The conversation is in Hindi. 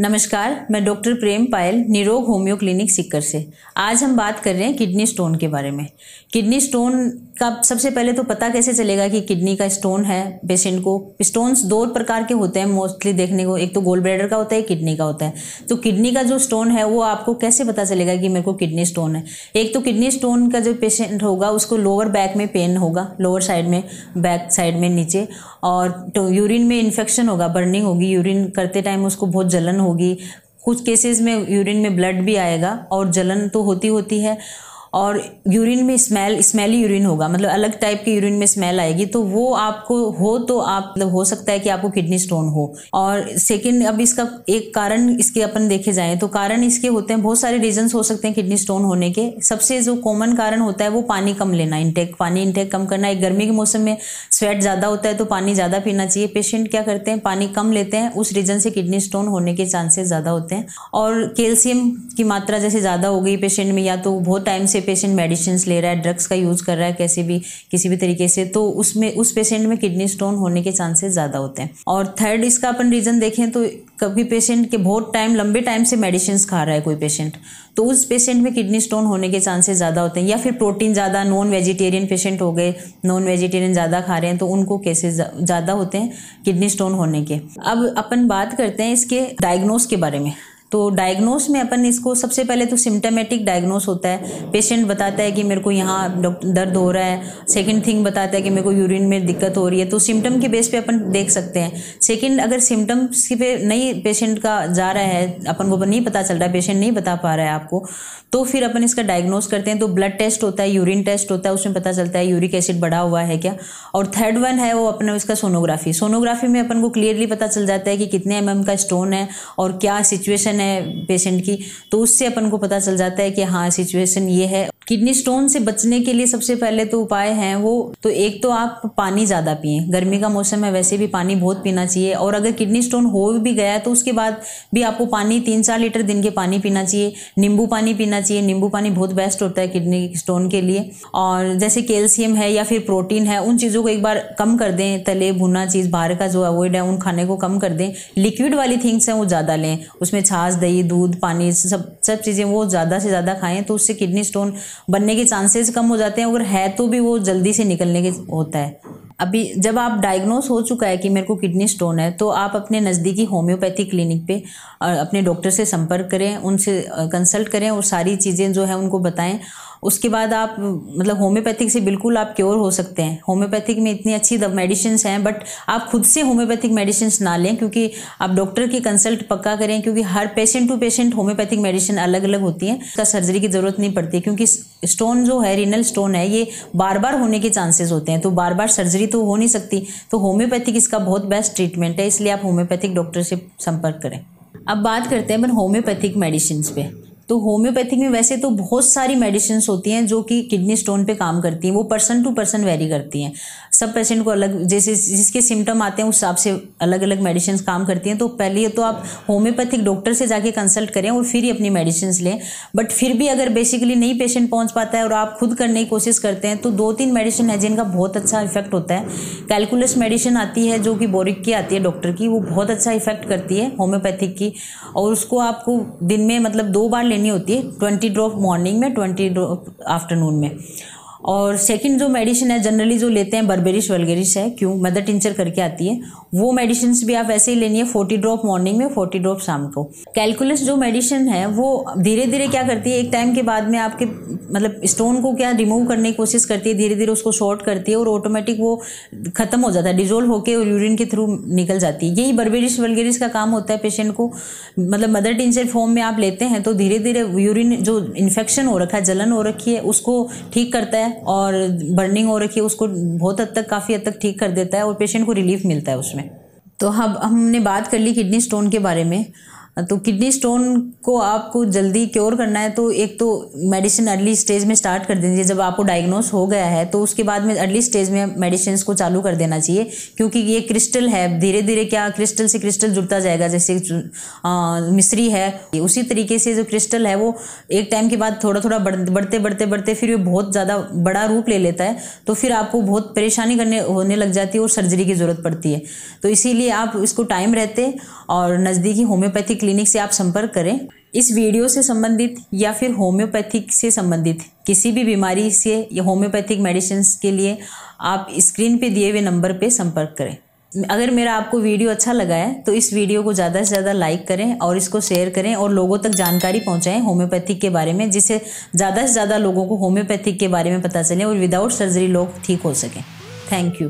नमस्कार मैं डॉक्टर प्रेम पायल निरोग होम्यो क्लिनिक सिक्कर से आज हम बात कर रहे हैं किडनी स्टोन के बारे में किडनी स्टोन का सबसे पहले तो पता कैसे चलेगा कि किडनी का स्टोन है पेशेंट को स्टोन्स दो प्रकार के होते हैं मोस्टली देखने को एक तो गोल ब्रेडर का होता है किडनी का होता है तो किडनी का जो स्टोन है वो आपको कैसे पता चलेगा कि मेरे को किडनी स्टोन है एक तो किडनी स्टोन का जो पेशेंट होगा उसको लोअर बैक में पेन होगा लोअर साइड में बैक साइड में नीचे और तो यूरिन में इन्फेक्शन होगा बर्निंग होगी यूरिन करते टाइम उसको बहुत जलन होगी होगी कुछ केसेस में यूरिन में ब्लड भी आएगा और जलन तो होती होती है और यूरिन में स्मेल स्मेली यूरिन होगा मतलब अलग टाइप के यूरिन में स्मेल आएगी तो वो आपको हो तो आप मतलब हो सकता है कि आपको किडनी स्टोन हो और सेकेंड अब इसका एक कारण इसके अपन देखे जाए तो कारण इसके होते हैं बहुत सारे रीजन हो सकते हैं किडनी स्टोन होने के सबसे जो कॉमन कारण होता है वो पानी कम लेना इनटेक पानी इनटेक कम करना एक गर्मी के मौसम में स्वेट ज़्यादा होता है तो पानी ज़्यादा पीना चाहिए पेशेंट क्या करते हैं पानी कम लेते हैं उस रीजन से किडनी स्टोन होने के चांसेस ज़्यादा होते हैं और कैल्शियम की मात्रा जैसे ज़्यादा हो गई पेशेंट में या तो बहुत टाइम से पेशेंट मेडिसिन ले रहा है ड्रग्स का यूज़ कर रहा है कैसे भी किसी भी तरीके से तो उसमें उस पेशेंट में किडनी स्टोन होने के चांसेस ज़्यादा होते हैं और थर्ड इसका अपन रीज़न देखें तो कभी पेशेंट के बहुत टाइम लंबे टाइम से मेडिसिन खा रहा है कोई पेशेंट तो उस पेशेंट में किडनी स्टोन होने के चांसेस ज़्यादा होते हैं या फिर प्रोटीन ज़्यादा नॉन वेजिटेरियन पेशेंट हो गए नॉन वेजिटेरियन ज़्यादा खा रहे हैं तो उनको केसेस ज़्यादा होते हैं किडनी स्टोन होने के अब अपन बात करते हैं इसके डायग्नोस के बारे में तो डायग्नोस में अपन इसको सबसे पहले तो सिम्टमेटिक डायग्नोस होता है पेशेंट बताता है कि मेरे को यहाँ दर्द हो रहा है सेकेंड थिंग बताता है कि मेरे को यूरिन में दिक्कत हो रही है तो सिम्टम के बेस पे अपन देख सकते हैं सेकेंड अगर सिम्टम्स के पे नहीं पेशेंट का जा रहा है अपन को नहीं पता चल रहा है पेशेंट नहीं बता पा रहा है आपको तो फिर अपन इसका डायग्नोस करते हैं तो ब्लड टेस्ट होता है यूरिन टेस्ट होता है उसमें पता चलता है यूरिक एसिड बढ़ा हुआ है क्या और थर्ड वन है वो अपना उसका सोनोग्राफी सोनोग्राफी में अपन को क्लियरली पता चल जाता है कि कितने एम का स्टोन है और क्या सिचुएशन है पेशेंट की तो उससे अपन को पता चल जाता है कि हाँ सिचुएशन ये है किडनी स्टोन से बचने के लिए सबसे पहले तो उपाय हैं वो तो एक तो आप पानी ज़्यादा पिए गर्मी का मौसम है वैसे भी पानी बहुत पीना चाहिए और अगर किडनी स्टोन हो भी गया है तो उसके बाद भी आपको पानी तीन चार लीटर दिन के पानी पीना चाहिए नींबू पानी पीना चाहिए नींबू पानी बहुत बेस्ट होता है किडनी स्टोन के लिए और जैसे कैल्शियम है या फिर प्रोटीन है उन चीज़ों को एक बार कम कर दें तले भुना चीज़ बाहर का जो अवॉइड है उन खाने को कम कर दें लिक्विड वाली थिंग्स हैं वो ज़्यादा लें उसमें छाछ दही दूध पानी सब सब चीज़ें वो ज़्यादा से ज़्यादा खाएँ तो उससे किडनी स्टोन बनने के चांसेस कम हो जाते हैं अगर है तो भी वो जल्दी से निकलने के होता है अभी जब आप डायग्नोस हो चुका है कि मेरे को किडनी स्टोन है तो आप अपने नज़दीकी होम्योपैथी क्लिनिक पे अपने डॉक्टर से संपर्क करें उनसे कंसल्ट करें और सारी चीज़ें जो है उनको बताएं उसके बाद आप मतलब होम्योपैथिक से बिल्कुल आप क्योर हो सकते हैं होम्योपैथिक में इतनी अच्छी मेडिसिन हैं बट आप खुद से होम्योपैथिक मेडिसिन ना लें क्योंकि आप डॉक्टर की कंसल्ट पक्का करें क्योंकि हर patient to patient homeopathic medicine अलग अलग होती है उसका सर्जरी की ज़रूरत नहीं पड़ती क्योंकि स्टोन जो है रिनल स्टोन है ये बार बार होने के चांसेस होते हैं तो बार बार सर्जरी तो हो नहीं सकती तो होम्योपैथिक इसका बहुत बेस्ट ट्रीटमेंट है इसलिए आप होम्योपैथिक डॉक्टर से संपर्क करें अब बात करते हैं अपन होम्योपैथिक मेडिसिन पर तो होम्योपैथिक में वैसे तो बहुत सारी मेडिसिन होती हैं जो कि किडनी स्टोन पे काम करती हैं वो पर्सन टू पर्सन वेरी करती हैं सब पेशेंट को अलग जैसे जिसके सिम्टम आते हैं उस हिसाब से अलग अलग मेडिसिन काम करती हैं तो पहले तो आप होम्योपैथिक डॉक्टर से जाके कंसल्ट करें और फिर ही अपनी मेडिसिन लें बट फिर भी अगर बेसिकली नहीं पेशेंट पहुँच पाता है और आप खुद करने की कोशिश करते हैं तो दो तीन मेडिसिन है जिनका बहुत अच्छा इफेक्ट होता है कैलकुलस मेडिसिन आती है जो कि बोरिक की आती है डॉक्टर की वो बहुत अच्छा इफेक्ट करती है होम्योपैथिक की और उसको आपको दिन में मतलब दो बार लेने लेनी होती है ट्वेंटी ड्रॉप मॉर्निंग में ट्वेंटी ड्रॉप आफ्टरनून में और सेकंड जो मेडिसिन है जनरली जो लेते हैं बर्बेरिश वर्गेरिश है क्यों मदर टिंचर करके आती है वो मेडिसिन भी आप ऐसे ही लेनी है फोर्टी ड्रॉप मॉर्निंग में फोर्टी ड्रॉप शाम को कैलकुलस जो मेडिसिन है वो धीरे धीरे क्या करती है एक टाइम के बाद में आपके मतलब स्टोन को क्या रिमूव करने की कोशिश करती है धीरे धीरे उसको शॉर्ट करती है और ऑटोमेटिक वो खत्म हो जाता है डिजोल्व होकर और यूरिन के थ्रू निकल जाती है यही बर्बेरिश वर्गेरिश का काम होता है पेशेंट को मतलब मदर टिंचर फॉर्म में आप लेते हैं तो धीरे धीरे यूरिन जो इन्फेक्शन हो रखा है जलन हो रखी है उसको ठीक करता है और बर्निंग हो रखी है उसको बहुत हद तक काफ़ी हद तक ठीक कर देता है और पेशेंट को रिलीफ मिलता है उसमें तो हम हमने बात कर ली किडनी स्टोन के बारे में तो किडनी स्टोन को आपको जल्दी क्योर करना है तो एक तो मेडिसिन अर्ली स्टेज में स्टार्ट कर दीजिए जब आपको डायग्नोस हो गया है तो उसके बाद में अर्ली स्टेज में मेडिसिन को चालू कर देना चाहिए क्योंकि ये क्रिस्टल है धीरे धीरे क्या क्रिस्टल से क्रिस्टल जुड़ता जाएगा जैसे आ, मिश्री है उसी तरीके से जो क्रिस्टल है वो एक टाइम के बाद थोड़ा थोड़ा बढ़ते बढ़ते बढ़ते फिर ये बहुत ज़्यादा बड़ा रूप ले लेता है तो फिर आपको बहुत परेशानी करने होने लग जाती है और सर्जरी की ज़रूरत पड़ती है तो इसीलिए आप इसको टाइम रहते और नज़दीकी होम्योपैथिक क्लिनिक से आप संपर्क करें इस वीडियो से संबंधित या फिर होम्योपैथिक से संबंधित किसी भी बीमारी से या होम्योपैथिक मेडिसिन के लिए आप स्क्रीन पे दिए हुए नंबर पे संपर्क करें अगर मेरा आपको वीडियो अच्छा लगा है तो इस वीडियो को ज़्यादा से ज़्यादा लाइक करें और इसको शेयर करें और लोगों तक जानकारी पहुँचाएँ होम्योपैथिक के बारे में जिससे ज़्यादा से ज़्यादा लोगों को होम्योपैथिक के बारे में पता चले और विदाउट सर्जरी लोग ठीक हो सकें थैंक यू